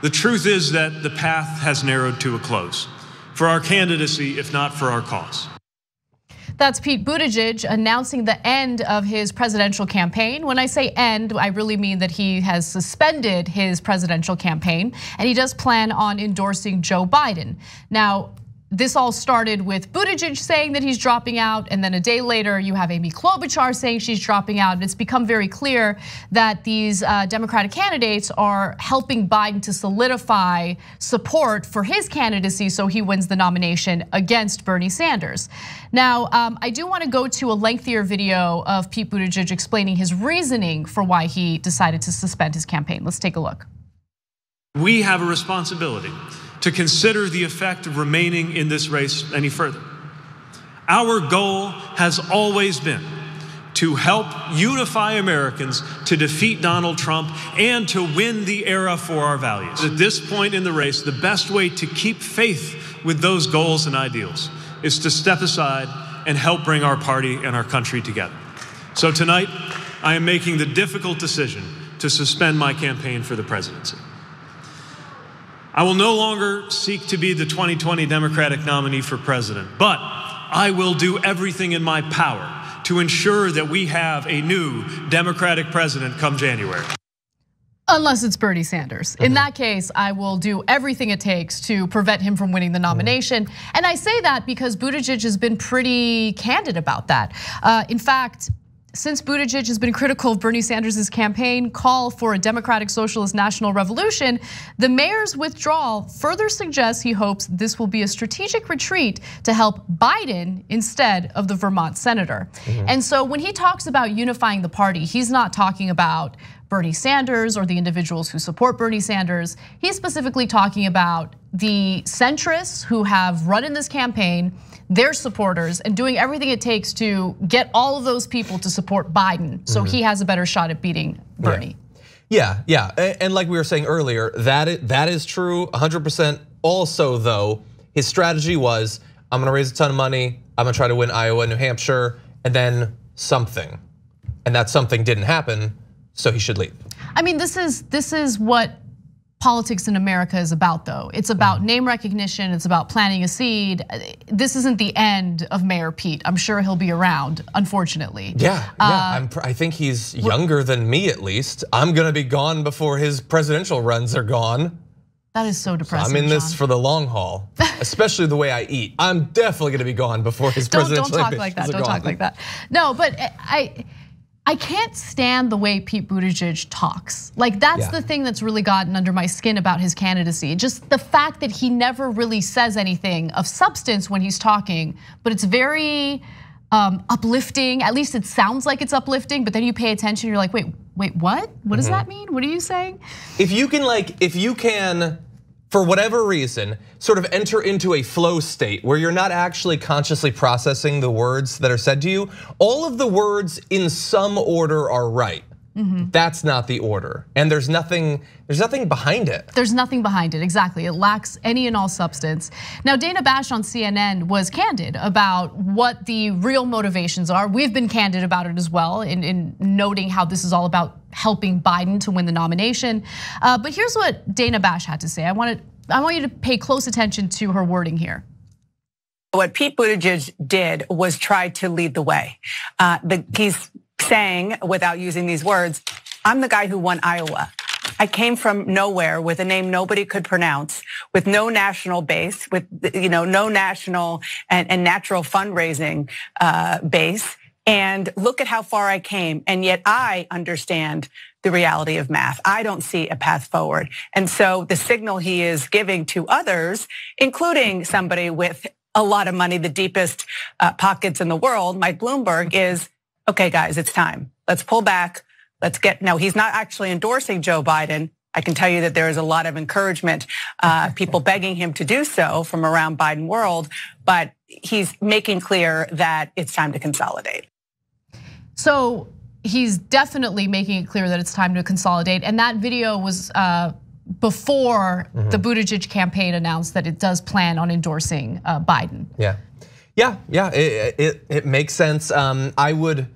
The truth is that the path has narrowed to a close for our candidacy, if not for our cause. That's Pete Buttigieg announcing the end of his presidential campaign. When I say end, I really mean that he has suspended his presidential campaign and he does plan on endorsing Joe Biden. Now, this all started with Buttigieg saying that he's dropping out, and then a day later you have Amy Klobuchar saying she's dropping out. And it's become very clear that these uh, Democratic candidates are helping Biden to solidify support for his candidacy so he wins the nomination against Bernie Sanders. Now, um, I do want to go to a lengthier video of Pete Buttigieg explaining his reasoning for why he decided to suspend his campaign. Let's take a look. We have a responsibility to consider the effect of remaining in this race any further. Our goal has always been to help unify Americans to defeat Donald Trump and to win the era for our values. At this point in the race, the best way to keep faith with those goals and ideals is to step aside and help bring our party and our country together. So tonight, I am making the difficult decision to suspend my campaign for the presidency. I will no longer seek to be the 2020 Democratic nominee for president, but I will do everything in my power to ensure that we have a new Democratic president come January. Unless it's Bernie Sanders. Mm-hmm. In that case, I will do everything it takes to prevent him from winning the mm-hmm. nomination. Mm-hmm. And I say that because Buttigieg has been pretty candid about that. Uh, in fact, since Buttigieg has been critical of Bernie Sanders' campaign call for a democratic socialist national revolution, the mayor's withdrawal further suggests he hopes this will be a strategic retreat to help Biden instead of the Vermont senator. Mm-hmm. And so when he talks about unifying the party, he's not talking about Bernie Sanders or the individuals who support Bernie Sanders. He's specifically talking about the centrists who have run in this campaign their supporters and doing everything it takes to get all of those people to support Biden so mm -hmm. he has a better shot at beating Bernie. Yeah. yeah, yeah. And like we were saying earlier, that is, that is true 100%. Also, though, his strategy was I'm gonna raise a ton of money, I'm gonna try to win Iowa, New Hampshire, and then something. And that something didn't happen, so he should leave. I mean, this is this is what politics in America is about, though. It's about mm. name recognition, it's about planting a seed. This isn't the end of Mayor Pete. I'm sure he'll be around, unfortunately. Yeah, yeah. Uh, i think he's younger than me, at least. I'm gonna be gone before his presidential runs are gone. That is so depressing. So I'm in John. this for the long haul, especially the way I eat. I'm definitely gonna be gone before his don't, presidential. Don't talk like that. Don't gone. talk like that. No, but I. I can't stand the way Pete Buttigieg talks. Like that's yeah. the thing that's really gotten under my skin about his candidacy. Just the fact that he never really says anything of substance when he's talking, but it's very um, uplifting. At least it sounds like it's uplifting, but then you pay attention, you're like, wait, wait, what? What mm -hmm. does mm-hmm. that mean? What are you saying? If you can like, if you can for whatever reason, sort of enter into a flow state where you're not actually consciously processing the words that are said to you. All of the words in some order are right. Mm -hmm. That's not the order. And there's nothing there's nothing behind it. There's nothing behind it. Exactly. It lacks any and all substance. Now Dana Bash on CNN was candid about what the real motivations are. We've been candid about it as well in, in noting how this is all about helping Biden to win the nomination. Uh, but here's what Dana Bash had to say. I want to I want you to pay close attention to her wording here. What Pete Buttigieg did was try to lead the way. Uh, the, he's Saying without using these words, I'm the guy who won Iowa. I came from nowhere with a name nobody could pronounce, with no national base, with you know no national and, and natural fundraising uh, base. And look at how far I came. And yet I understand the reality of math. I don't see a path forward. And so the signal he is giving to others, including somebody with a lot of money, the deepest uh, pockets in the world, Mike Bloomberg, is okay, guys, it's time. Let's pull back. Let's get, no, he's not actually endorsing Joe Biden. I can tell you that there is a lot of encouragement, uh, people begging him to do so from around Biden world, but he's making clear that it's time to consolidate. So he's definitely making it clear that it's time to consolidate. And that video was uh, before mm-hmm. the Buttigieg campaign announced that it does plan on endorsing uh, Biden. Yeah. Yeah, yeah, it, it, it makes sense. Um, I would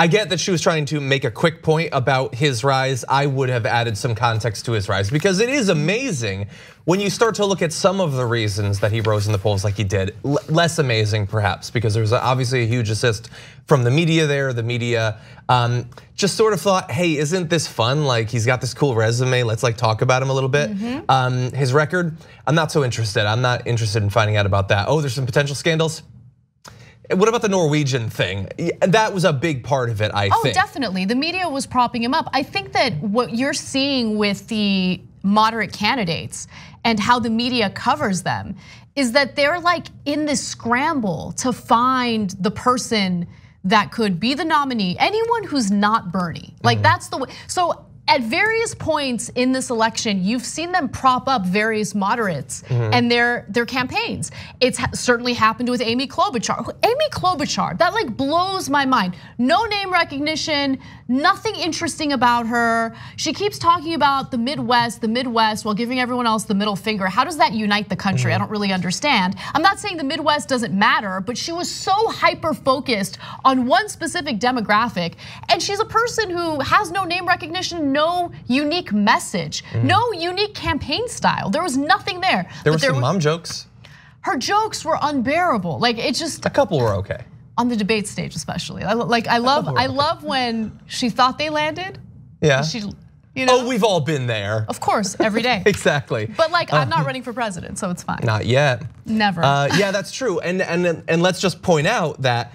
I get that she was trying to make a quick point about his rise. I would have added some context to his rise because it is amazing when you start to look at some of the reasons that he rose in the polls like he did. less amazing, perhaps, because there's obviously a huge assist from the media there. The media um, just sort of thought, hey, isn't this fun? Like he's got this cool resume. Let's like talk about him a little bit. Mm -hmm. um, his record, I'm not so interested. I'm not interested in finding out about that. Oh, there's some potential scandals what about the Norwegian thing? That was a big part of it, I oh, think. Oh, definitely. The media was propping him up. I think that what you're seeing with the moderate candidates and how the media covers them is that they're like in this scramble to find the person that could be the nominee, anyone who's not Bernie. Like mm -hmm. that's the way. So at various points in this election, you've seen them prop up various moderates mm-hmm. and their their campaigns. It's certainly happened with Amy Klobuchar. Amy Klobuchar, that like blows my mind. No name recognition, nothing interesting about her. She keeps talking about the Midwest, the Midwest, while giving everyone else the middle finger. How does that unite the country? Mm-hmm. I don't really understand. I'm not saying the Midwest doesn't matter, but she was so hyper focused on one specific demographic, and she's a person who has no name recognition no unique message, mm. no unique campaign style. There was nothing there. There were some was, mom jokes. Her jokes were unbearable. Like it just a couple were okay on the debate stage, especially. I, like I love I love when she thought they landed. Yeah. She, you know? Oh, we've all been there. Of course, every day. exactly. But like, I'm not uh-huh. running for president, so it's fine. Not yet. Never. Uh, yeah, that's true. And and and let's just point out that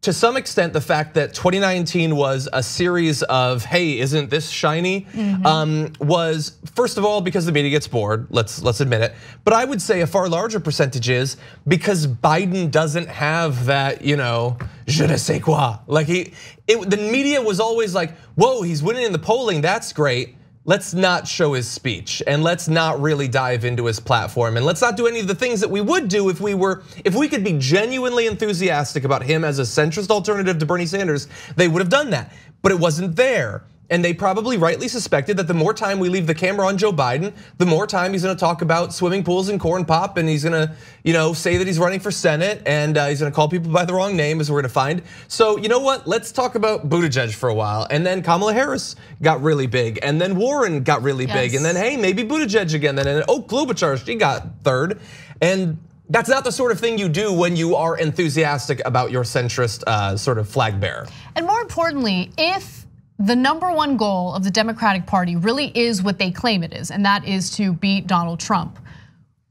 to some extent, the fact that 2019 was a series of, hey, isn't this shiny? Mm-hmm. Um, was first of all because the media gets bored. Let's let's admit it. But I would say a far larger percentage is because Biden doesn't have that, you know, je ne sais quoi. Like he, it, the media was always like, whoa, he's winning in the polling. That's great let's not show his speech and let's not really dive into his platform and let's not do any of the things that we would do if we were if we could be genuinely enthusiastic about him as a centrist alternative to Bernie Sanders, they would have done that. But it wasn't there. And they probably rightly suspected that the more time we leave the camera on Joe Biden, the more time he's going to talk about swimming pools and corn pop, and he's going to, you know, say that he's running for Senate, and uh, he's going to call people by the wrong name, as we're going to find. So you know what? Let's talk about Buttigieg for a while, and then Kamala Harris got really big, and then Warren got really yes. big, and then hey, maybe Buttigieg again, then oh, Klobuchar, she got third, and that's not the sort of thing you do when you are enthusiastic about your centrist uh, sort of flag bearer. And more importantly, if the number one goal of the Democratic Party really is what they claim it is, and that is to beat Donald Trump.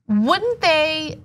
Wouldn't they,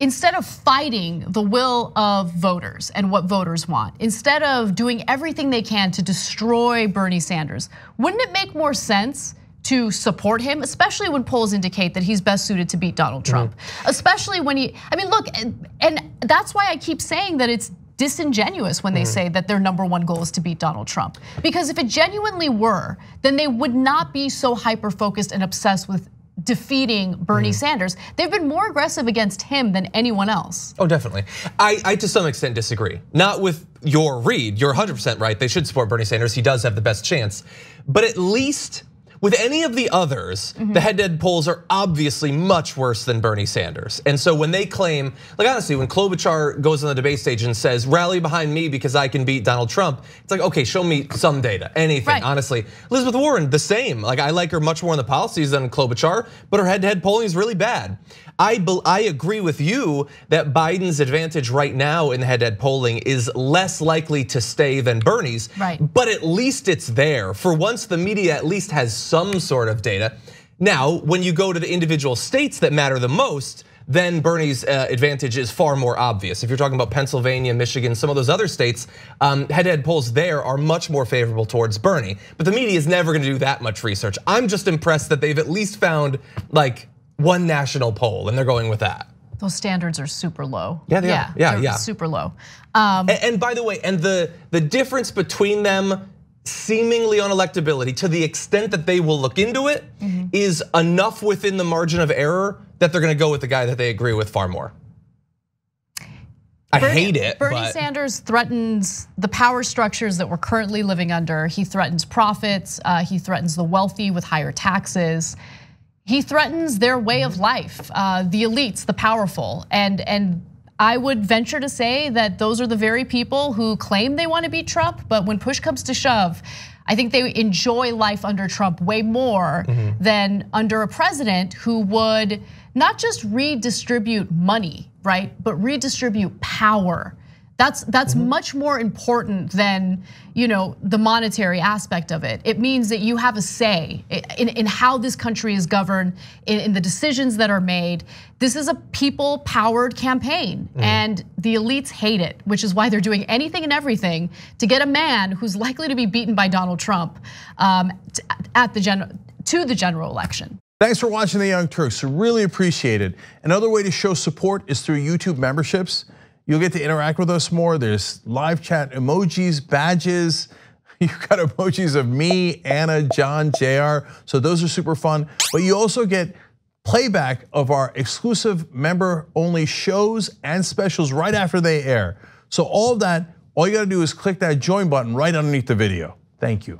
instead of fighting the will of voters and what voters want, instead of doing everything they can to destroy Bernie Sanders, wouldn't it make more sense? to support him, especially when polls indicate that he's best suited to beat Donald Trump. Mm. Especially when he, I mean, look, and, and that's why I keep saying that it's disingenuous when they mm say that their number one goal is to beat Donald Trump. Because if it genuinely were, then they would not be so hyper focused and obsessed with defeating Bernie mm Sanders. They've been more aggressive against him than anyone else. Oh, definitely. I, I to some extent disagree. Not with your read, you're 100% right. They should support Bernie Sanders. He does have the best chance. But at least with any of the others, mm-hmm. the head to head polls are obviously much worse than Bernie Sanders. And so when they claim, like honestly, when Klobuchar goes on the debate stage and says, rally behind me because I can beat Donald Trump, it's like, okay, show me some data, anything, right. honestly. Elizabeth Warren, the same. Like I like her much more on the policies than Klobuchar, but her head to head polling is really bad. I, I agree with you that Biden's advantage right now in the head to head polling is less likely to stay than Bernie's. Right. But at least it's there. For once, the media at least has some sort of data. Now, when you go to the individual states that matter the most, then Bernie's uh, advantage is far more obvious. If you're talking about Pennsylvania, Michigan, some of those other states, um, head-to-head polls there are much more favorable towards Bernie. But the media is never going to do that much research. I'm just impressed that they've at least found like one national poll, and they're going with that. Those standards are super low. Yeah, they yeah, are. Yeah, yeah, super low. Um, and, and by the way, and the the difference between them seemingly unelectability to the extent that they will look into it mm-hmm. is enough within the margin of error that they're going to go with the guy that they agree with far more. I hate it. Bernie but. Sanders threatens the power structures that we're currently living under. He threatens profits. Uh, he threatens the wealthy with higher taxes. He threatens their way of mm-hmm. life, uh, the elites, the powerful, and and I would venture to say that those are the very people who claim they want to beat Trump, but when push comes to shove, I think they enjoy life under Trump way more mm-hmm. than under a president who would not just redistribute money, right, but redistribute power that's that's mm-hmm. much more important than you know the monetary aspect of it. It means that you have a say in, in how this country is governed, in, in the decisions that are made. This is a people-powered campaign, mm-hmm. and the elites hate it, which is why they're doing anything and everything to get a man who's likely to be beaten by Donald Trump um, at the general to the general election. Thanks for watching The Young Turks. Really appreciate it. Another way to show support is through YouTube memberships. You'll get to interact with us more. There's live chat emojis, badges. You've got emojis of me, Anna, John, JR. So those are super fun. But you also get playback of our exclusive member only shows and specials right after they air. So all of that, all you gotta do is click that join button right underneath the video. Thank you.